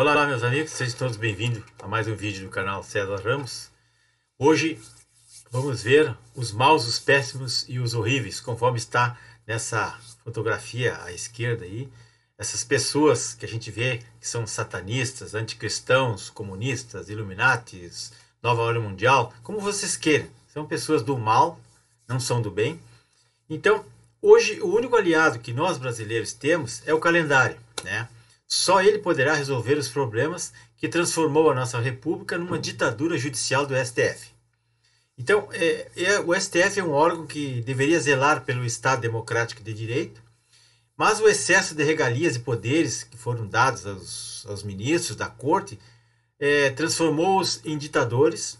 Olá meus amigos, sejam todos bem-vindos a mais um vídeo do canal César Ramos. Hoje vamos ver os maus, os péssimos e os horríveis, conforme está nessa fotografia à esquerda aí. Essas pessoas que a gente vê que são satanistas, anticristãos, comunistas, iluminatis, nova ordem mundial, como vocês queiram. São pessoas do mal, não são do bem. Então, hoje o único aliado que nós brasileiros temos é o calendário, né? Só ele poderá resolver os problemas que transformou a nossa república numa ditadura judicial do STF. Então, é, é, o STF é um órgão que deveria zelar pelo Estado democrático de direito, mas o excesso de regalias e poderes que foram dados aos, aos ministros da corte é, transformou-os em ditadores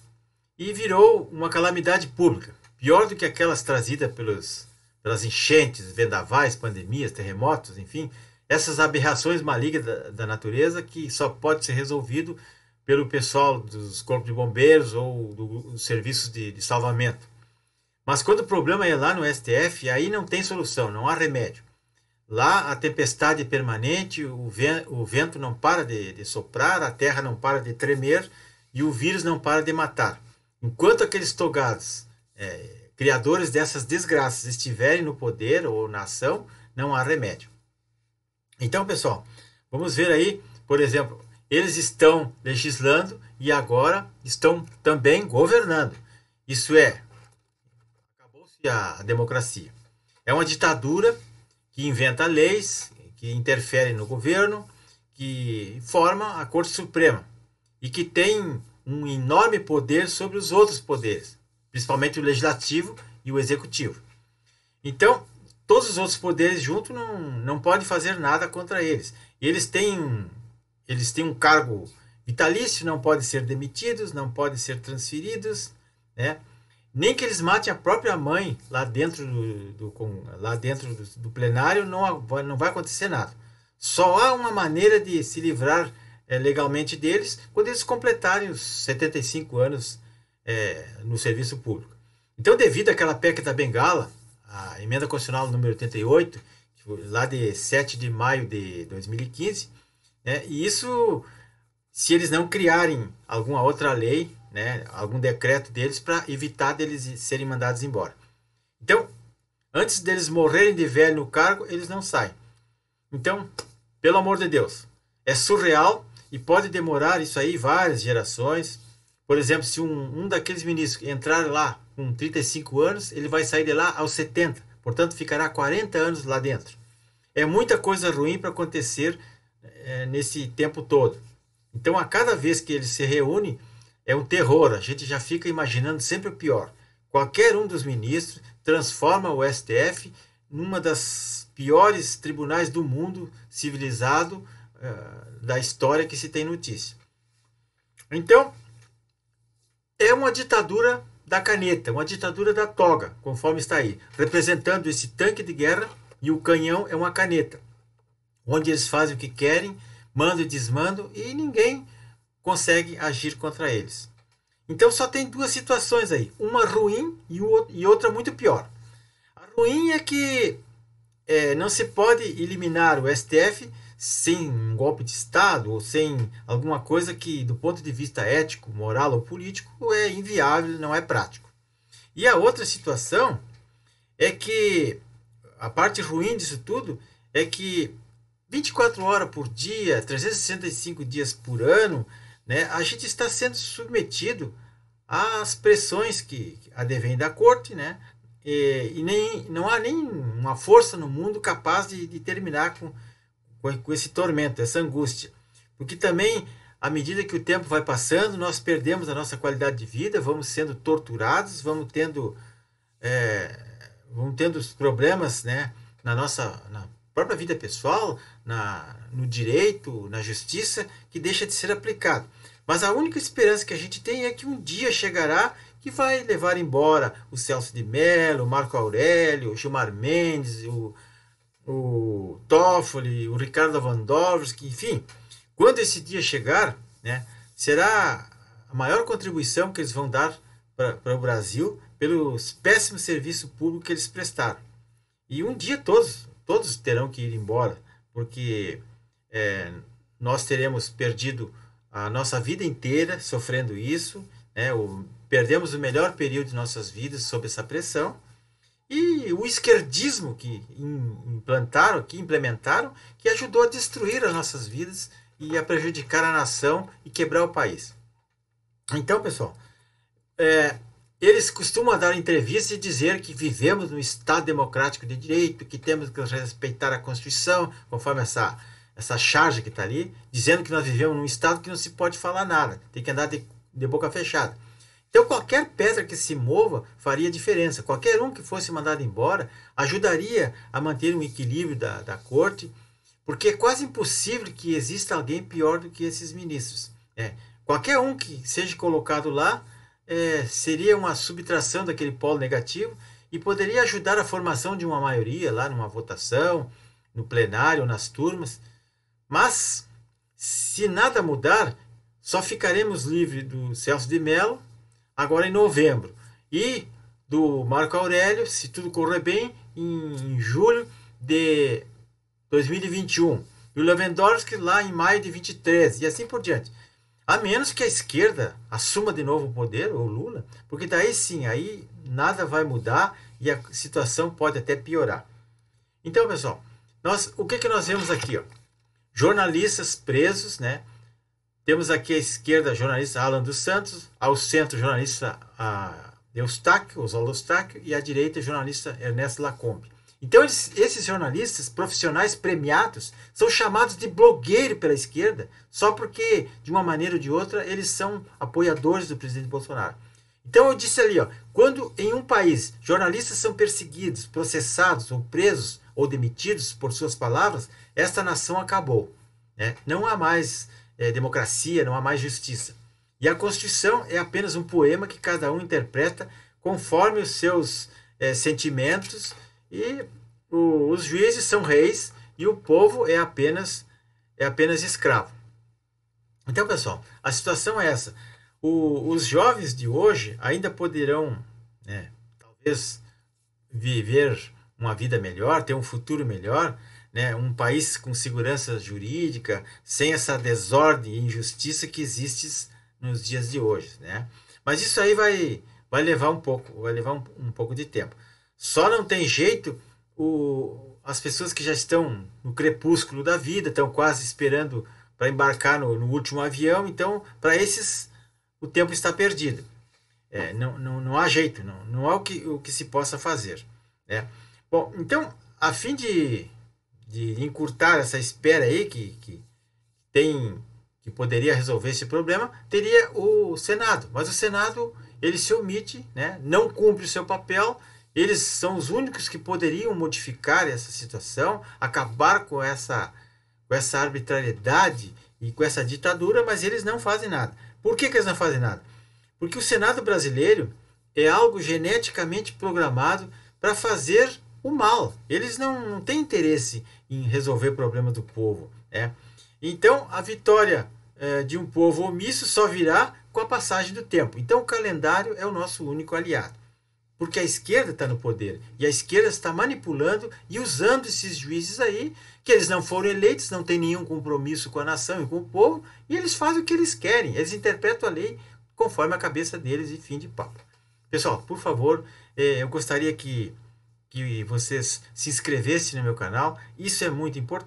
e virou uma calamidade pública, pior do que aquelas trazidas pelos, pelas enchentes, vendavais, pandemias, terremotos, enfim, essas aberrações malignas da, da natureza que só pode ser resolvido pelo pessoal dos corpos de bombeiros ou do, dos serviços de, de salvamento. Mas quando o problema é lá no STF, aí não tem solução, não há remédio. Lá a tempestade é permanente, o, vento não para de, de, soprar, a terra não para de tremer e o vírus não para de matar. Enquanto aqueles togados, é, criadores dessas desgraças, estiverem no poder ou na ação, não há remédio. Então, pessoal, vamos ver aí, por exemplo, eles estão legislando e agora estão também governando. Isso é, acabou-se a democracia. É uma ditadura que inventa leis, que interfere no governo, que forma a Corte Suprema e que tem um enorme poder sobre os outros poderes, principalmente o legislativo e o executivo. Então, todos os outros poderes juntos não, não podem fazer nada contra eles. E eles têm, eles têm um cargo vitalício, não podem ser demitidos, não podem ser transferidos, né? Nem que eles matem a própria mãe lá dentro do, do com, lá dentro do, do, plenário, não, não vai acontecer nada. Só há uma maneira de se livrar é, legalmente deles quando eles completarem os 75 anos é, no serviço público. Então, devido àquela PEC da Bengala, a emenda constitucional número 88, lá de 7 de maio de 2015, né? E isso se eles não criarem alguma outra lei, né, algum decreto deles para evitar deles serem mandados embora. Então, antes deles morrerem de velho no cargo, eles não saem. Então, pelo amor de Deus, é surreal e pode demorar isso aí várias gerações. Por exemplo, se um, um daqueles ministros entrar lá com 35 anos, ele vai sair de lá aos 70, portanto ficará 40 anos lá dentro. É muita coisa ruim para acontecer é, nesse tempo todo. Então, a cada vez que ele se reúne, é um terror, a gente já fica imaginando sempre o pior. Qualquer um dos ministros transforma o STF numa das piores tribunais do mundo civilizado é, da história que se tem notícia. Então, é uma ditadura da caneta, uma ditadura da toga, conforme está aí, representando esse tanque de guerra e o canhão é uma caneta, onde eles fazem o que querem, mando e desmando e ninguém consegue agir contra eles. Então só tem duas situações aí, uma ruim e, outra muito pior. A ruim é que é, não se pode eliminar o STF sem um golpe de Estado ou sem alguma coisa que, do ponto de vista ético, moral ou político, é inviável, não é prático. E a outra situação é que a parte ruim disso tudo é que 24 horas por dia, 365 dias por ano, né, a gente está sendo submetido às pressões que advêm da corte, né, e, e, nem, não há nem uma força no mundo capaz de, de terminar com, com esse tormento, essa angústia. Porque também, à medida que o tempo vai passando, nós perdemos a nossa qualidade de vida, vamos sendo torturados, vamos tendo, é, vamos tendo problemas né, na nossa na própria vida pessoal, na, no direito, na justiça, que deixa de ser aplicado. Mas a única esperança que a gente tem é que um dia chegará que vai levar embora o Celso de Mello, o Marco Aurélio, o Gilmar Mendes, o o Toffoli, o Ricardo Lewandowski, enfim, quando esse dia chegar, né, será a maior contribuição que eles vão dar para o Brasil pelo péssimo serviço público que eles prestaram. E um dia todos, todos terão que ir embora, porque é, nós teremos perdido a nossa vida inteira sofrendo isso, né, o, perdemos o melhor período de nossas vidas sob essa pressão, e o esquerdismo que implantaram, que implementaram, que ajudou a destruir as nossas vidas e a prejudicar a nação e quebrar o país. Então, pessoal, é, eles costumam dar entrevistas e dizer que vivemos num Estado democrático de direito, que temos que respeitar a Constituição, conforme essa, essa charge que está ali, dizendo que nós vivemos num Estado que não se pode falar nada, tem que andar de, de boca fechada. Então, qualquer pedra que se mova faria diferença. Qualquer um que fosse mandado embora ajudaria a manter um equilíbrio da, da corte, porque é quase impossível que exista alguém pior do que esses ministros. É, qualquer um que seja colocado lá é, seria uma subtração daquele polo negativo e poderia ajudar a formação de uma maioria lá numa votação, no plenário, nas turmas. Mas, se nada mudar, só ficaremos livres do Celso de Mello agora em novembro. E do Marco Aurélio, se tudo correr bem, em julho de 2021. E o Lewandowski lá em maio de 23 e assim por diante. A menos que a esquerda assuma de novo o poder, ou Lula, porque daí sim, aí nada vai mudar e a situação pode até piorar. Então, pessoal, nós, o que, que nós vemos aqui? Ó? Jornalistas presos, né? Temos aqui à esquerda a jornalista Alan dos Santos, ao centro jornalista Eustáquio, Oswaldo Eustáquio, e à direita jornalista Ernesto Lacombe. Então eles, esses jornalistas profissionais premiados são chamados de blogueiro pela esquerda, só porque de uma maneira ou de outra eles são apoiadores do presidente Bolsonaro. Então eu disse ali, ó, quando em um país jornalistas são perseguidos, processados ou presos ou demitidos por suas palavras, esta nação acabou. Né? Não há mais é, democracia, não há mais justiça. E a Constituição é apenas um poema que cada um interpreta conforme os seus é, sentimentos e o, os juízes são reis e o povo é apenas é apenas escravo. Então, pessoal, a situação é essa. O, os jovens de hoje ainda poderão, né, talvez, viver uma vida melhor, ter um futuro melhor, né, um país com segurança jurídica, sem essa desordem e injustiça que existe nos dias de hoje. Né? Mas isso aí vai, vai levar um pouco, vai levar um, um pouco de tempo. Só não tem jeito o, as pessoas que já estão no crepúsculo da vida, estão quase esperando para embarcar no, no, último avião, então para esses o tempo está perdido. É, não, não, não há jeito, não, não há o que, o que se possa fazer. Né? Bom, então, a fim de de encurtar essa espera aí que, que tem que poderia resolver esse problema teria o Senado, mas o Senado ele se omite, né? Não cumpre o seu papel. Eles são os únicos que poderiam modificar essa situação, acabar com essa com essa arbitrariedade e com essa ditadura, mas eles não fazem nada. Por que, que eles não fazem nada? Porque o Senado brasileiro é algo geneticamente programado para fazer o mal. Eles não, não têm interesse em resolver o problema do povo. É? Então, a vitória é, de um povo omisso só virá com a passagem do tempo. Então, o calendário é o nosso único aliado. Porque a esquerda está no poder e a esquerda está manipulando e usando esses juízes aí, que eles não foram eleitos, não têm nenhum compromisso com a nação e com o povo, e eles fazem o que eles querem, eles interpretam a lei conforme a cabeça deles e fim de papo. Pessoal, por favor, eh, eu gostaria que que vocês se inscrevessem no meu canal. Isso é muito importante.